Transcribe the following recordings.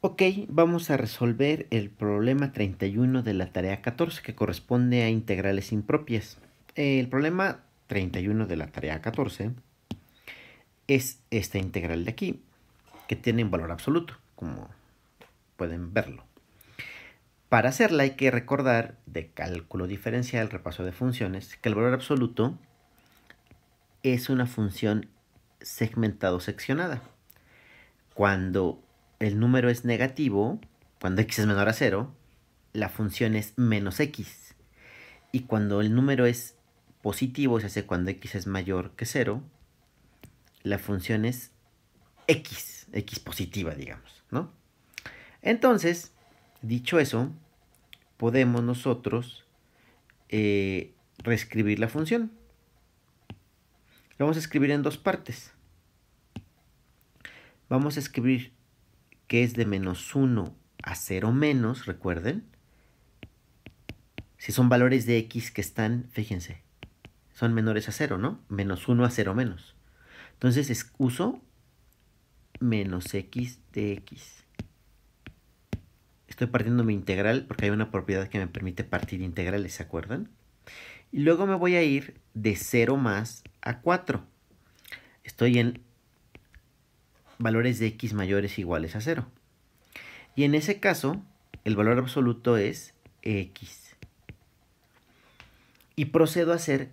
Ok, vamos a resolver el problema 31 de la tarea 14 que corresponde a integrales impropias. El problema 31 de la tarea 14 es esta integral de aquí, que tiene un valor absoluto, como pueden verlo. Para hacerla hay que recordar, de cálculo diferencial, repaso de funciones, que el valor absoluto es una función segmentado-seccionada. Cuando el número es negativo, cuando x es menor a 0, la función es menos x. Y cuando el número es positivo, o sea, cuando x es mayor que 0, la función es x, x positiva, digamos, ¿no? Entonces, dicho eso, podemos nosotros eh, reescribir la función. La vamos a escribir en dos partes. Vamos a escribir que es de menos 1 a 0 menos, recuerden. Si son valores de x que están, fíjense, son menores a 0, ¿no? Menos 1 a 0 menos. Entonces es, uso menos x de x. Estoy partiendo mi integral porque hay una propiedad que me permite partir integrales, ¿se acuerdan? Y luego me voy a ir de 0 más a 4. Estoy en valores de x mayores iguales a 0. Y en ese caso, el valor absoluto es x. Y procedo a hacer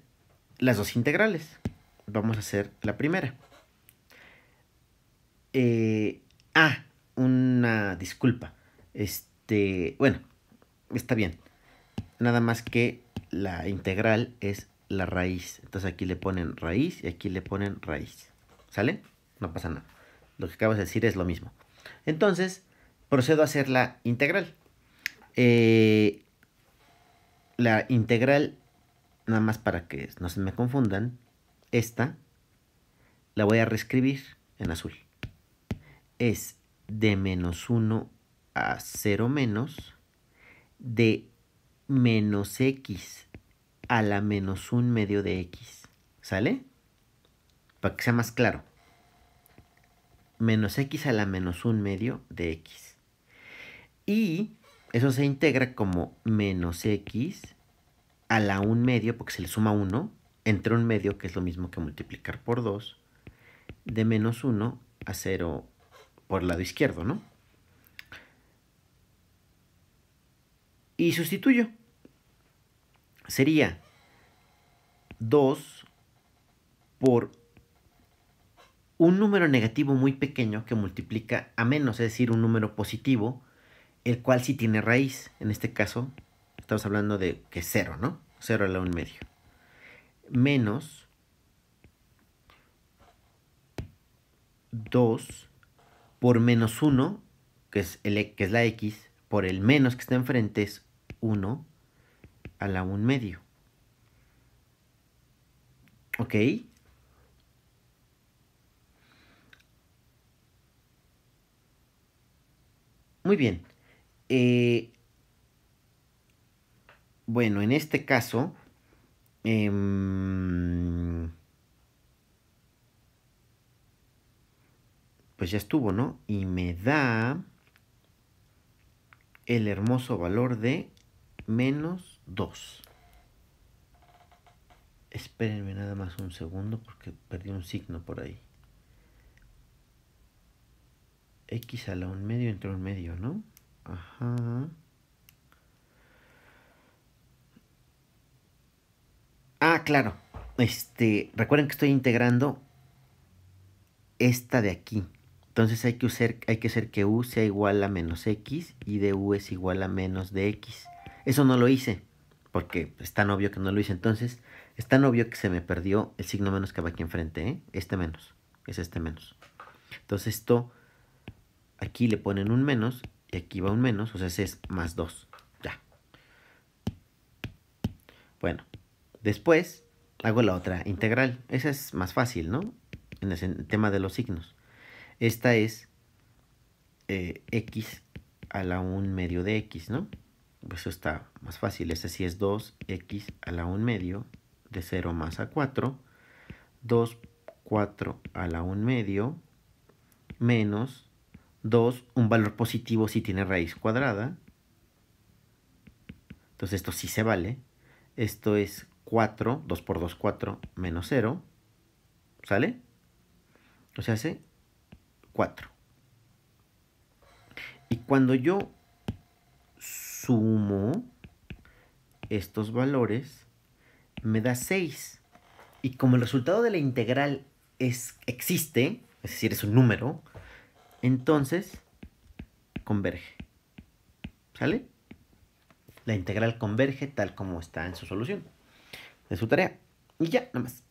las dos integrales. Vamos a hacer la primera. Eh, ah, una disculpa. Este, bueno, está bien. Nada más que la integral es la raíz. Entonces aquí le ponen raíz y aquí le ponen raíz. ¿Sale? No pasa nada. Lo que acabas de decir es lo mismo. Entonces, procedo a hacer la integral. Eh, la integral, nada más para que no se me confundan, esta la voy a reescribir en azul. Es de menos 1 a 0 menos de menos x a la menos 1 medio de x. ¿Sale? Para que sea más claro menos x a la menos un medio de x. Y eso se integra como menos x a la un medio, porque se le suma 1, entre un medio, que es lo mismo que multiplicar por 2, de menos 1 a 0 por el lado izquierdo, ¿no? Y sustituyo. Sería 2 por un número negativo muy pequeño que multiplica a menos, es decir, un número positivo, el cual sí tiene raíz. En este caso, estamos hablando de que es 0, ¿no? 0 a la 1 medio. Menos 2 por menos 1, que es, el, e, que es la x, por el menos que está enfrente es 1 a la 1 medio. ¿Ok? Muy bien. Eh, bueno, en este caso, em, pues ya estuvo, ¿no? Y me da el hermoso valor de menos 2. Espérenme nada más un segundo porque perdí un signo por ahí. X a la 1 medio entre un medio, ¿no? Ajá. Ah, claro. Este, recuerden que estoy integrando esta de aquí. Entonces hay que, usar, hay que hacer que u sea igual a menos x y de u es igual a menos de x. Eso no lo hice, porque es tan obvio que no lo hice. Entonces, es tan obvio que se me perdió el signo menos que va aquí enfrente, ¿eh? Este menos, es este menos. Entonces esto Aquí le ponen un menos y aquí va un menos, o sea, ese es más 2. Ya. Bueno, después hago la otra integral. Esa es más fácil, ¿no? En el tema de los signos. Esta es eh, x a la 1 medio de x, ¿no? Pues eso está más fácil. esa sí es 2x a la 1 medio de 0 más a 4. 2, 4 a la 1 medio menos 2, un valor positivo si tiene raíz cuadrada. Entonces esto sí se vale. Esto es 4, 2 por 2, 4, menos 0. ¿Sale? O sea, hace 4. Y cuando yo sumo estos valores, me da 6. Y como el resultado de la integral es, existe, es decir, es un número, entonces converge. ¿Sale? La integral converge tal como está en su solución de su tarea. Y ya, nada más.